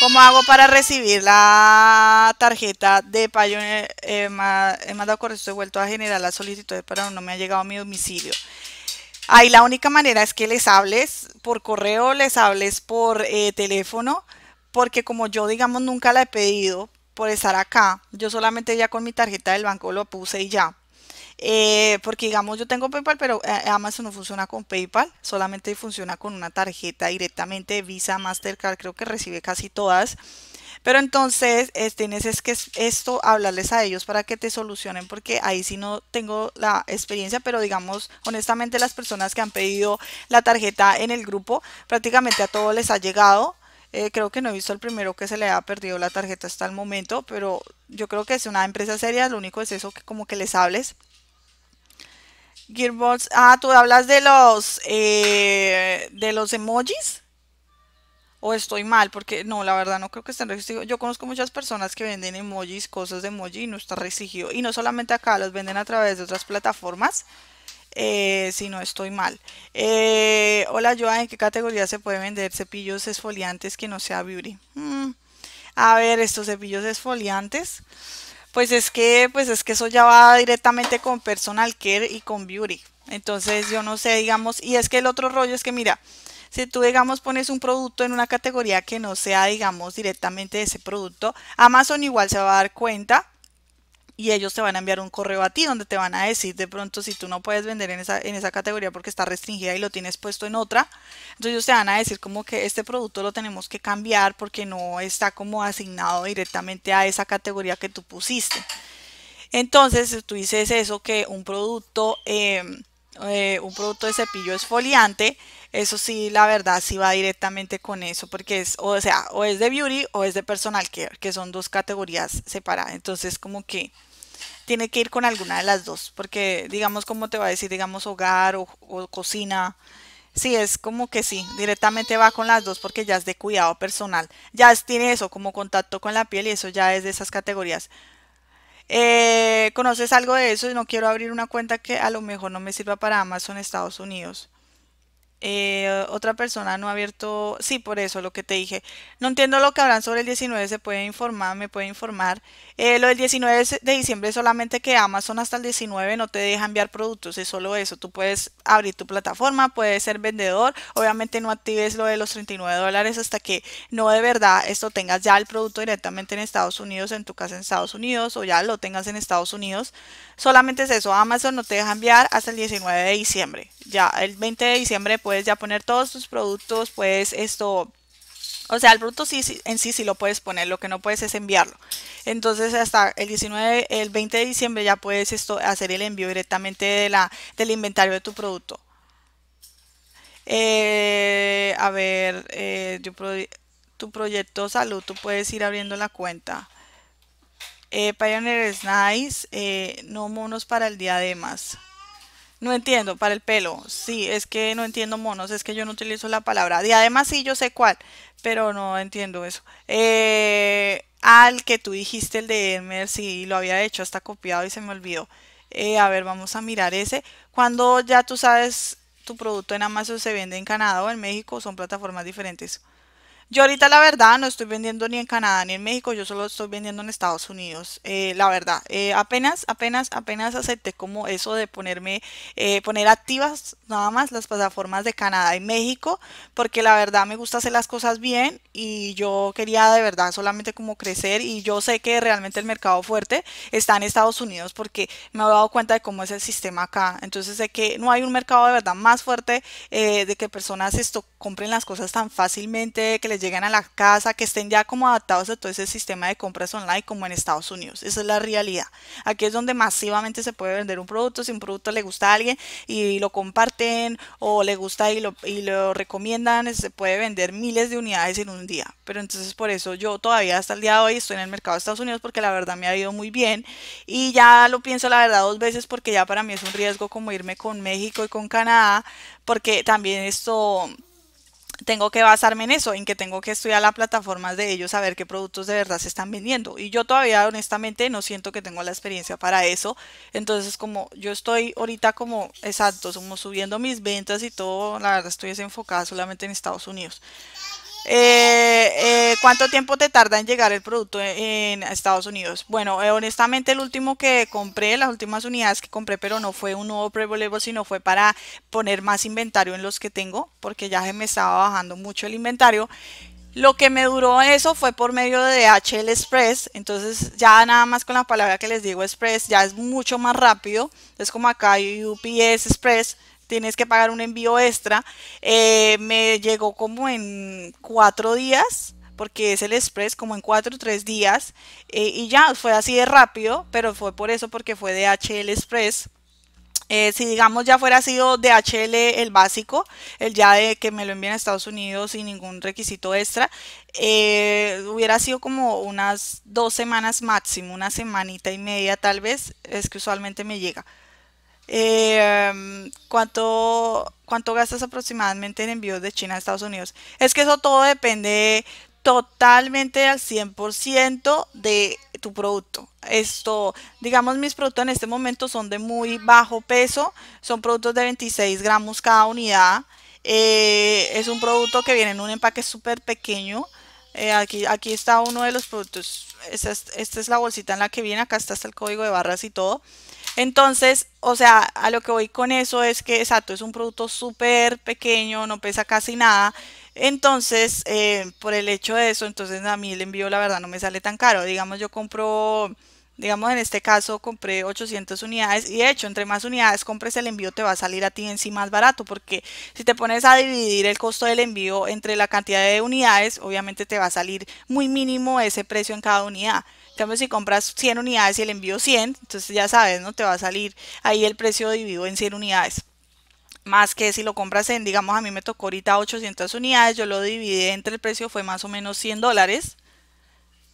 ¿Cómo hago para recibir la tarjeta de payo? Eh, eh he mandado correo, vuelto a generar la solicitud, pero no me ha llegado a mi domicilio. Ahí la única manera es que les hables por correo, les hables por eh, teléfono, porque como yo, digamos, nunca la he pedido por estar acá, yo solamente ya con mi tarjeta del banco lo puse y ya. Eh, porque digamos yo tengo PayPal, pero eh, Amazon no funciona con PayPal, solamente funciona con una tarjeta directamente, Visa, Mastercard, creo que recibe casi todas. Pero entonces tienes es que esto hablarles a ellos para que te solucionen porque ahí sí no tengo la experiencia, pero digamos honestamente las personas que han pedido la tarjeta en el grupo prácticamente a todos les ha llegado. Eh, creo que no he visto el primero que se le ha perdido la tarjeta hasta el momento, pero yo creo que es una empresa seria, lo único es eso que como que les hables Gearbox. Ah, tú hablas de los eh, de los emojis. O estoy mal, porque no, la verdad no creo que estén restringidos. Yo conozco muchas personas que venden emojis, cosas de emoji y no está restringido. Y no solamente acá, los venden a través de otras plataformas. Eh, si no estoy mal. Eh, hola Joa, ¿en qué categoría se puede vender cepillos esfoliantes que no sea beauty? Mm. A ver, estos cepillos esfoliantes. Pues es que, pues es que eso ya va directamente con personal care y con beauty. Entonces yo no sé, digamos, y es que el otro rollo es que mira, si tú digamos pones un producto en una categoría que no sea digamos directamente de ese producto, Amazon igual se va a dar cuenta y ellos te van a enviar un correo a ti donde te van a decir de pronto si tú no puedes vender en esa, en esa categoría porque está restringida y lo tienes puesto en otra. Entonces ellos te van a decir como que este producto lo tenemos que cambiar porque no está como asignado directamente a esa categoría que tú pusiste. Entonces, tú dices eso, que un producto, em, eh, un producto de cepillo esfoliante, eso sí, la verdad, sí va directamente con eso, porque es, o sea, o es de beauty o es de personal care, que son dos categorías separadas. Entonces, como que tiene que ir con alguna de las dos, porque digamos como te va a decir, digamos hogar o, cocina, Sí, es como que sí, directamente va con las dos porque ya es de cuidado personal. Ya es, tiene eso como contacto con la piel y eso ya es de esas categorías. Eh, ¿Conoces algo de eso? No quiero abrir una cuenta que a lo mejor no me sirva para Amazon Estados Unidos. Eh, otra persona no ha abierto. Sí, por eso lo que te dije. No entiendo lo que habrán sobre el 19. Se puede informar, me puede informar. Eh, lo del 19 de diciembre es solamente que Amazon hasta el 19 no te deja enviar productos, es solo eso. Tú puedes abrir tu plataforma, puedes ser vendedor. Obviamente no actives lo de los 39 dólares hasta que no de verdad esto tengas ya el producto directamente en Estados Unidos, en tu casa en Estados Unidos o ya lo tengas en Estados Unidos. Solamente es eso, Amazon no te deja enviar hasta el 19 de diciembre. Ya el 20 de diciembre puedes ya poner todos tus productos, puedes esto o sea, el producto sí, en sí sí lo puedes poner, lo que no puedes es enviarlo. Entonces hasta el 19, el 20 de diciembre ya puedes esto, hacer el envío directamente de la, del inventario de tu producto. Eh, a ver, eh, tu, proyecto salud, tú puedes ir abriendo la cuenta. Eh, Pioneer is nice, eh, no monos para el día de más. No entiendo, para el pelo. Sí, es que no entiendo monos, es que yo no utilizo la palabra. Y además sí, yo sé cuál, pero no entiendo eso. Eh, al que tú dijiste, el de Elmer, sí, lo había hecho, hasta copiado y se me olvidó. Eh, a ver, vamos a mirar ese. Cuando ya tú sabes, tu producto en Amazon se vende en Canadá o en México, son plataformas diferentes. Yo ahorita la verdad no estoy vendiendo ni en Canadá ni en México, yo solo estoy vendiendo en Estados Unidos. Eh, la verdad, eh, apenas, apenas, apenas acepté como eso de ponerme, eh, poner activas nada más las plataformas de Canadá y México, porque la verdad me gusta hacer las cosas bien y yo quería de verdad solamente como crecer y yo sé que realmente el mercado fuerte está en Estados Unidos porque me he dado cuenta de cómo es el sistema acá. Entonces sé que no hay un mercado de verdad más fuerte de que personas esto compren las cosas tan fácilmente, que les llegan a la casa, que estén ya como adaptados a todo ese sistema de compras online como en Estados Unidos. Esa es la realidad. Aquí es donde masivamente se puede vender un producto, si un producto le gusta a alguien y lo comparten o le gusta y lo, y lo recomiendan, se puede vender miles de unidades en un día. Pero entonces por eso yo todavía hasta el día de hoy estoy en el mercado de Estados Unidos porque la verdad me ha ido muy bien y ya lo pienso la verdad dos veces porque ya para mí es un riesgo como irme con México y con Canadá porque también esto tengo que basarme en eso, en que tengo que estudiar las plataformas de ellos, a ver qué productos de verdad se están vendiendo. Y yo todavía honestamente no siento que tengo la experiencia para eso. Entonces como yo estoy ahorita como exacto, como subiendo mis ventas y todo, la verdad estoy desenfocada solamente en Estados Unidos. Eh, eh, ¿Cuánto tiempo te tarda en llegar el producto en, Estados Unidos? Bueno, eh, honestamente el último que compré, las últimas unidades que compré, pero no fue un nuevo pre sino fue para poner más inventario en los que tengo, porque ya se me estaba bajando mucho el inventario. Lo que me duró eso fue por medio de HL Express, entonces ya nada más con la palabra que les digo Express ya es mucho más rápido, es como acá UPS Express, tienes que pagar un envío extra. Eh, me llegó como en cuatro días, porque es el express, como en cuatro o tres días. Eh, y ya fue así de rápido, pero fue por eso, porque fue de HL Express. Eh, si digamos ya fuera sido de HL el básico, el ya de que me lo envían a Estados Unidos sin ningún requisito extra, hubiera sido como unas dos semanas máximo, una semanita y media tal vez, es que usualmente me llega eh, cuánto, cuánto gastas aproximadamente en envíos de China a Estados Unidos. Es que eso todo depende totalmente al 100% de tu producto. Esto, digamos, mis productos en este momento son de muy bajo peso, son productos de 26 gramos cada unidad. Eh, es un producto que viene en un empaque súper pequeño. Eh, aquí, aquí está uno de los productos. Esta es, la bolsita en la que viene. Acá está, hasta el código de barras y todo. Entonces, o sea, a lo que voy con eso es que, exacto, es un producto súper pequeño, no pesa casi nada. Entonces, eh, por el hecho de eso, entonces a mí el envío la verdad no me sale tan caro. Digamos, yo compro Digamos, en este caso compré 800 unidades y de hecho, entre más unidades compres el envío te va a salir a ti en sí más barato porque si te pones a dividir el costo del envío entre la cantidad de unidades, obviamente te va a salir muy mínimo ese precio en cada unidad. En cambio, si compras 100 unidades y el envío 100, entonces ya sabes, ¿no? Te va a salir ahí el precio dividido en 100 unidades más que si lo compras en, digamos, a mí me tocó ahorita 800 unidades, yo lo dividí entre el precio, fue más o menos 100 dólares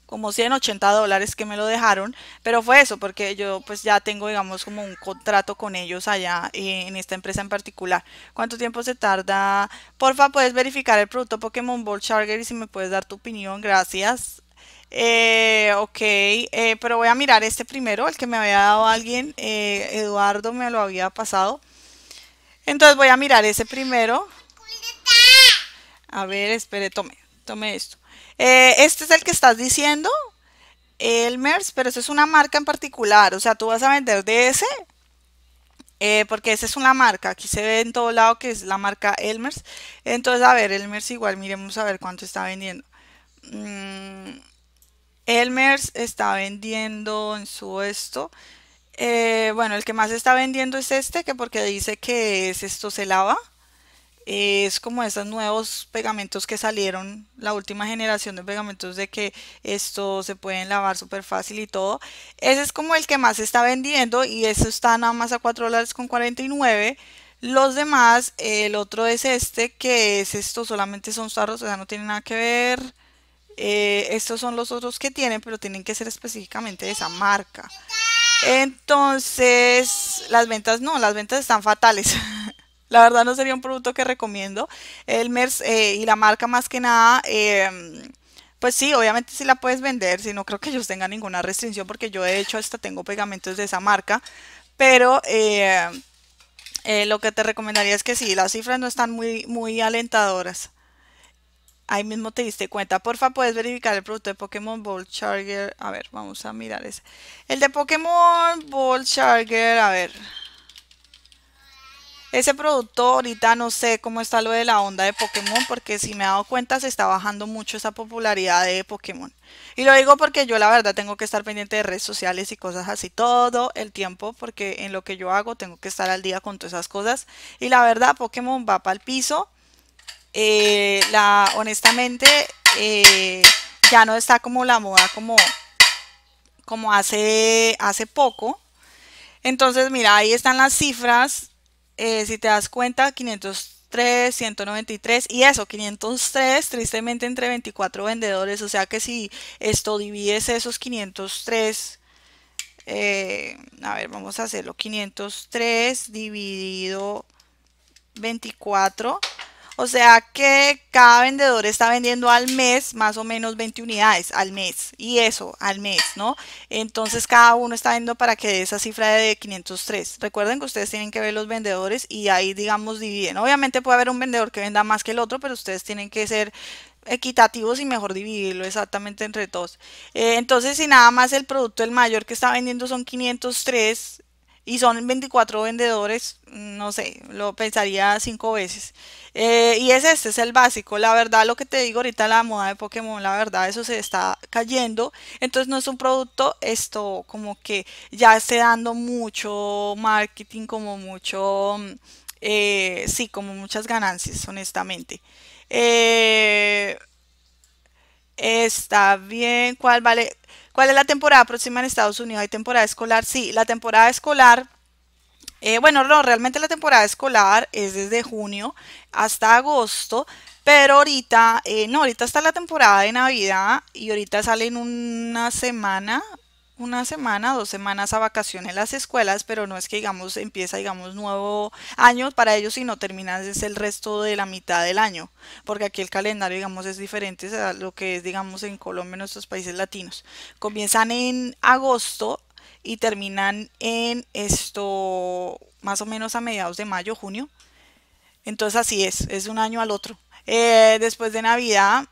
como 180 dólares que me lo dejaron, pero fue eso, porque yo pues ya tengo, digamos, como un contrato con ellos allá eh, en esta empresa en particular. ¿Cuánto tiempo se tarda? Porfa, puedes verificar el producto Pokémon Ball Charger y si me puedes dar tu opinión, gracias. Eh, ok, eh, pero voy a mirar este primero, el que me había dado alguien, eh, Eduardo me lo había pasado. Entonces voy a mirar ese primero. A ver, espere, tome, tome esto. Eh, este es el que estás diciendo, Elmers, pero eso es una marca en particular. O sea, tú vas a vender de ese, eh, porque esa es una marca. Aquí se ve en todo lado que es la marca Elmers. Entonces, a ver, Elmers igual, miremos a ver cuánto está vendiendo. Mm, Elmers está vendiendo en su esto. Eh, bueno, el que más está vendiendo es este, que porque dice que es esto se lava es como esos nuevos pegamentos que salieron, la última generación de pegamentos de que esto se pueden lavar súper fácil y todo. Ese es como el que más se está vendiendo y eso está nada más a 4 dólares con 49. Los demás, el otro es este que es esto, solamente son tarros, o sea, no tiene nada que ver. Eh, estos son los otros que tienen, pero tienen que ser específicamente de esa marca. Entonces, las ventas no, las ventas están fatales. [LAUGHS] La verdad no sería un producto que recomiendo. El MERS eh, y la marca más que nada... Em, pues sí, obviamente sí la puedes vender, si no creo que ellos tengan ninguna restricción, porque yo de hecho hasta tengo pegamentos de esa marca, pero em, eh, lo que te recomendaría es que sí, las cifras no están muy, muy alentadoras. Ahí mismo te diste cuenta. Porfa, puedes verificar el producto de Pokémon Ball Charger. A ver, vamos a mirar ese. El de Pokémon Ball Charger, a ver. Ese producto ahorita no sé cómo está lo de la onda de Pokémon, porque si me he dado cuenta se está bajando mucho esa popularidad de Pokémon. Y lo digo porque yo la verdad tengo que estar pendiente de redes sociales y cosas así todo el tiempo, porque en lo que yo hago tengo que estar al día con todas esas cosas. Y la verdad, Pokémon va para el piso. Eh, la, honestamente, eh, ya no está como la moda como, como hace, hace poco. Entonces, mira, ahí están las cifras eh, si te das cuenta, 503, 193 y eso, 503, tristemente entre 24 vendedores, o sea que si esto divides esos 503, eh, a ver, vamos a hacerlo, 503 dividido 24 o sea que cada vendedor está vendiendo al mes más o menos 20 unidades al mes. Y eso, al mes, ¿no? Entonces cada uno está vendiendo para que dé esa cifra de 503. Recuerden que ustedes tienen que ver los vendedores y ahí, digamos, dividen. Obviamente puede haber un vendedor que venda más que el otro, pero ustedes tienen que ser equitativos y mejor dividirlo exactamente entre todos. Eh, entonces, si nada más el producto el mayor que está vendiendo son 503, y son 24 vendedores, no sé, lo pensaría cinco veces. Eh, y es este, es el básico. La verdad, lo que te digo ahorita, la moda de Pokémon, la verdad, eso se está cayendo. Entonces no es un producto, esto como que ya esté dando mucho marketing, como mucho, eh, sí, como muchas ganancias, honestamente. Eh, está bien, ¿cuál vale? ¿Cuál es la temporada próxima en Estados Unidos? ¿Hay temporada escolar? Sí, la temporada escolar eh, bueno, no, realmente la temporada escolar es desde junio hasta agosto, pero ahorita, eh, no, ahorita está la temporada de Navidad y ahorita sale en una semana, una semana, dos semanas a vacaciones en las escuelas, pero no es que digamos empieza digamos nuevo año para ellos, sino terminan es el resto de la mitad del año, porque aquí el calendario digamos es diferente a lo que es digamos en Colombia en nuestros países latinos. Comienzan en agosto y terminan en esto más o menos a mediados de mayo, junio. Entonces así es, es un año al otro. Eh, después de Navidad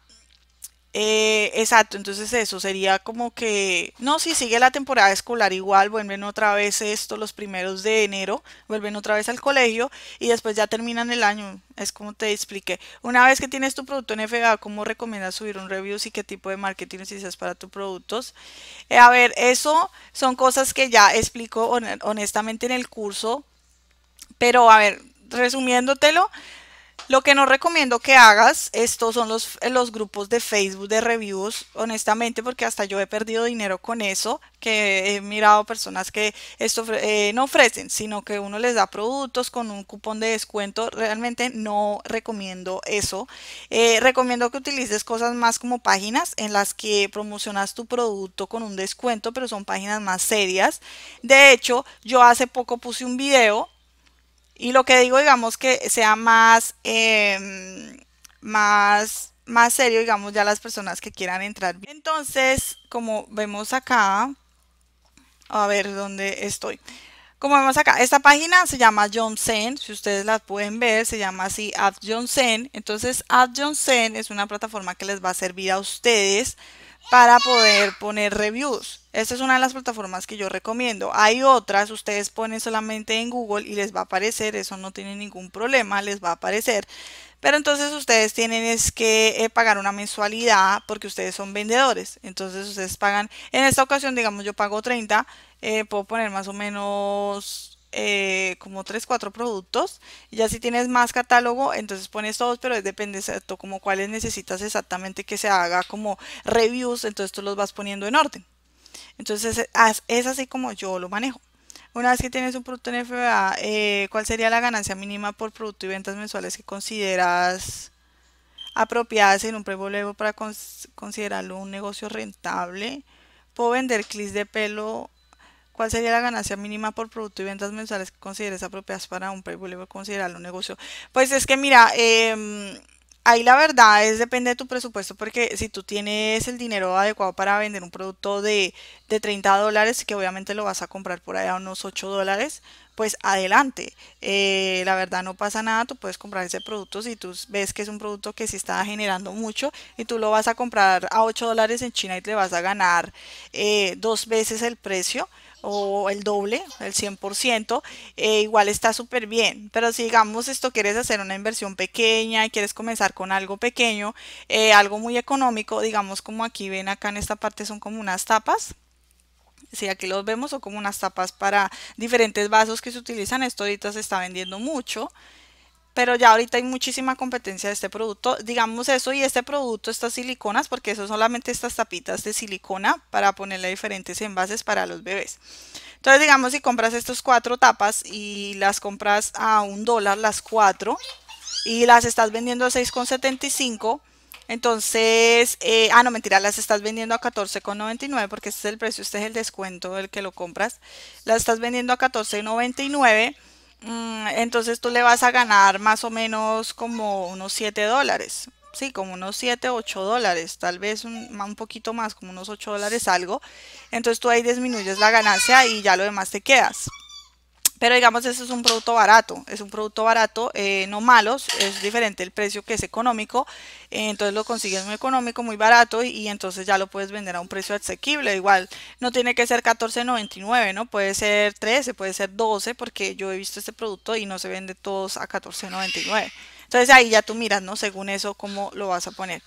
eh, exacto, entonces eso sería como que, no, si sigue la temporada escolar igual, vuelven otra vez esto, los primeros de enero, vuelven otra vez al colegio y después ya terminan el año, es como te expliqué. Una vez que tienes tu producto en FGA ¿cómo recomiendas subir un review y qué tipo de marketing necesitas para tus productos? Eh, a ver, eso son cosas que ya explico honestamente en el curso, pero a ver, resumiéndotelo, lo que no recomiendo que hagas, estos son los, eh, los, grupos de Facebook de reviews, honestamente, porque hasta yo he perdido dinero con eso, que he mirado personas que esto eh, no ofrecen, sino que uno les da productos con un cupón de descuento. Realmente no recomiendo eso. Eh, recomiendo que utilices cosas más como páginas en las que promocionas tu producto con un descuento, pero son páginas más serias. De hecho, yo hace poco puse un video y lo que digo, digamos, que sea más, em, más, más serio, digamos, ya las personas que quieran entrar. Entonces, como vemos acá, a ver dónde estoy. Como vemos acá, esta página se llama Johnson, si ustedes la pueden ver, se llama así Ad Johnson. Entonces, ad Johnson es una plataforma que les va a servir a ustedes para poder poner reviews. Esta es una de las plataformas que yo recomiendo. Hay otras, ustedes ponen solamente en Google y les va a aparecer, eso no tiene ningún problema, les va a aparecer. Pero entonces ustedes tienen que eh, pagar una mensualidad porque ustedes son vendedores. Entonces ustedes pagan, en esta ocasión digamos yo pago 30, eh, puedo poner más o menos eh, como 3, 4 productos. Y ya si tienes más catálogo, entonces pones todos, pero depende de como cuáles necesitas exactamente que se haga como reviews, entonces tú los vas poniendo en orden. Entonces es así como yo lo manejo. Una vez que tienes un producto en FBA, eh, ¿cuál sería la ganancia mínima por producto y ventas mensuales que consideras apropiadas en un prevolevo para considerarlo un negocio rentable? ¿Puedo vender clics de pelo ¿Cuál sería la ganancia mínima por producto y ventas mensuales que consideres apropiadas para un o considerarlo un negocio? Pues es que mira, em, ahí la verdad es depende de tu presupuesto, porque si tú tienes el dinero adecuado para vender un producto de, 30 dólares, que obviamente lo vas a comprar por allá a unos 8 dólares, pues adelante. Eh, la verdad no pasa nada, tú puedes comprar ese producto si tú ves que es un producto que sí está generando mucho y tú lo vas a comprar a 8 dólares en China y te vas a ganar eh, dos veces el precio o el doble, el 100%, eh, igual está súper bien. Pero si digamos esto quieres hacer una inversión pequeña y quieres comenzar con algo pequeño, eh, algo muy económico, digamos como aquí ven acá en esta parte son como unas tapas. Si aquí los vemos son como unas tapas para diferentes vasos que se utilizan. Esto ahorita se está vendiendo mucho pero ya ahorita hay muchísima competencia de este producto. Digamos eso y este producto, estas siliconas, porque son solamente estas tapitas de silicona para ponerle diferentes envases para los bebés. Entonces, digamos, si compras estas cuatro tapas y las compras a un dólar las cuatro y las estás vendiendo a 6,75, entonces, eh, ah, no, mentira, las estás vendiendo a 14,99 porque este es el precio, este es el descuento del que lo compras. Las estás vendiendo a 14,99 Mm, entonces tú le vas a ganar más o menos como unos 7 dólares. Sí, como unos 7, 8 dólares, tal vez un, un poquito más, como unos 8 dólares algo. Entonces tú ahí disminuyes la ganancia y ya lo demás te quedas. Pero digamos, eso es un producto barato, es un producto barato, eh, no malos es diferente el precio que es económico, eh, entonces lo consigues muy económico, muy barato y, entonces ya lo puedes vender a un precio asequible. Igual no tiene que ser 14.99, ¿no? Puede ser 13, puede ser 12, porque yo he visto este producto y no se vende todos a 14.99. Entonces ahí ya tú miras, ¿no? Según eso, cómo lo vas a poner.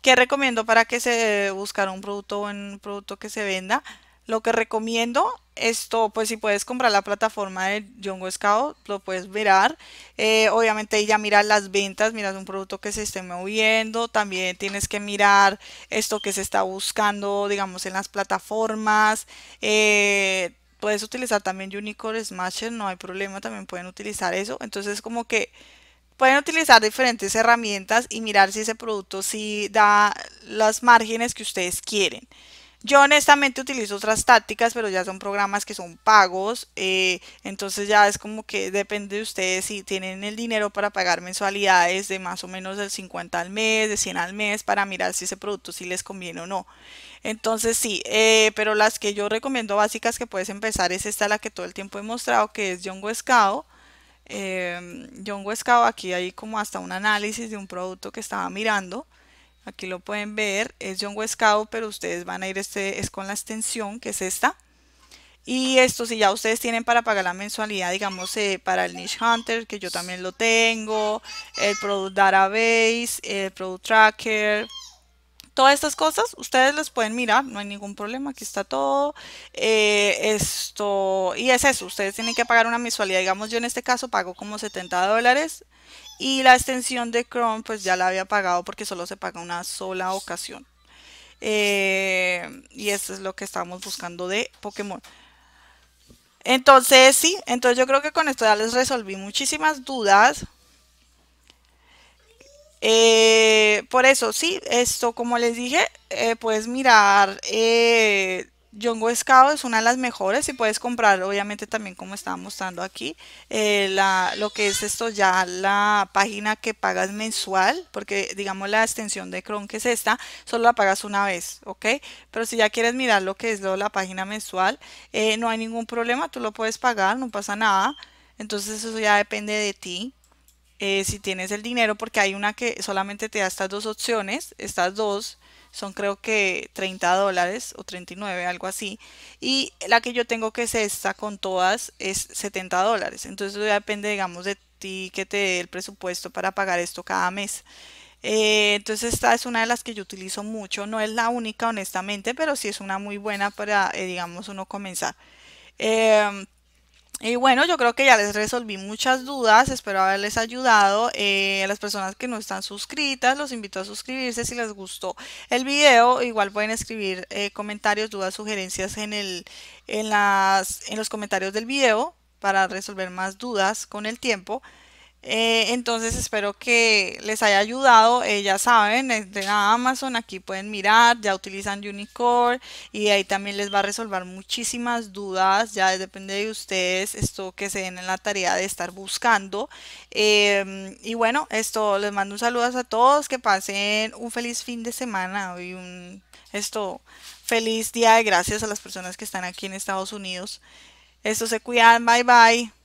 ¿Qué recomiendo para que se buscar un producto o un producto que se venda? Lo que recomiendo, esto, pues si puedes comprar la plataforma de Jungle Scout, lo puedes mirar. Eh, obviamente ya miras las ventas, miras un producto que se esté moviendo, también tienes que mirar esto que se está buscando, digamos, en las plataformas. Eh, puedes utilizar también Unicorn Smasher, no hay problema, también pueden utilizar eso. Entonces como que pueden utilizar diferentes herramientas y mirar si ese producto sí da los márgenes que ustedes quieren. Yo honestamente utilizo otras tácticas, pero ya son programas que son pagos, eh, entonces ya es como que depende de ustedes si tienen el dinero para pagar mensualidades de más o menos del 50 al mes, de 100 al mes, para mirar si ese producto sí les conviene o no. Entonces sí, eh, pero las que yo recomiendo básicas que puedes empezar es esta, la que todo el tiempo he mostrado, que es John Wescao. Eh, em, John aquí hay como hasta un análisis de un producto que estaba mirando. Aquí lo pueden ver, es John Westcow, pero ustedes van a ir, este es con la extensión, que es esta. Y esto, si ya ustedes tienen para pagar la mensualidad, digamos, eh, para el Niche Hunter, que yo también lo tengo, el Product Database, el Product Tracker, todas estas cosas, ustedes las pueden mirar, no hay ningún problema, aquí está todo. Eh, esto, y es eso, ustedes tienen que pagar una mensualidad, digamos, yo en este caso pago como 70 dólares y la extensión de Chrome, pues ya la había pagado porque solo se paga una sola ocasión. Eh, y esto es lo que estamos buscando de Pokémon. Entonces, sí, entonces yo creo que con esto ya les resolví muchísimas dudas. Eh, por eso, sí, esto como les dije, eh, puedes mirar Yongo Scout es una de las mejores y puedes comprar obviamente también como estaba mostrando aquí eh, lo que es esto ya la página que pagas mensual porque digamos la extensión de Chrome que es esta solo la pagas una vez ok pero si ya quieres mirar lo que es la página mensual eh, no hay ningún problema tú lo puedes pagar no pasa nada entonces eso ya depende de ti eh, si tienes el dinero porque hay una que solamente te da estas dos opciones estas dos son creo que 30 dólares o 39, algo así. Y la que yo tengo que es esta con todas es 70 dólares. Entonces depende, digamos, de ti que te dé el presupuesto para pagar esto cada mes. Eh, entonces esta es una de las que yo utilizo mucho, no es la única honestamente, pero sí es una muy buena para, eh, digamos, uno comenzar. Eh, y bueno, yo creo que ya les resolví muchas dudas, espero haberles ayudado. Eh, a las personas que no están suscritas, los invito a suscribirse si les gustó el video. Igual pueden escribir eh, comentarios, dudas, sugerencias en, el, en, las, en los comentarios del video para resolver más dudas con el tiempo. Eh, entonces espero que les haya ayudado. Eh, ya saben, en Amazon, aquí pueden mirar, ya utilizan Unicorn y ahí también les va a resolver muchísimas dudas. Ya depende de ustedes esto que se den en la tarea de estar buscando. Em, y bueno, esto les mando un saludo a todos, que pasen un feliz fin de semana y un esto feliz día de gracias a las personas que están aquí en Estados Unidos. Esto se cuidan, bye bye.